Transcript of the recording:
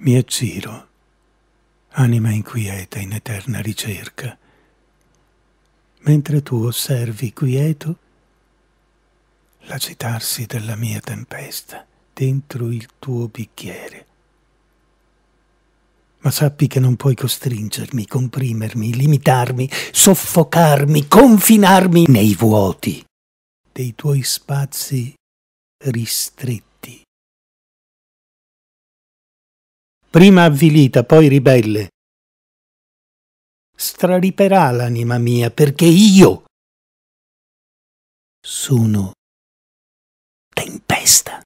mi aggiro, anima inquieta in eterna ricerca, mentre tu osservi quieto l'agitarsi della mia tempesta dentro il tuo bicchiere. Ma sappi che non puoi costringermi, comprimermi, limitarmi, soffocarmi, confinarmi nei vuoti dei tuoi spazi ristretti prima avvilita, poi ribelle. Strariperà l'anima mia perché io sono tempesta.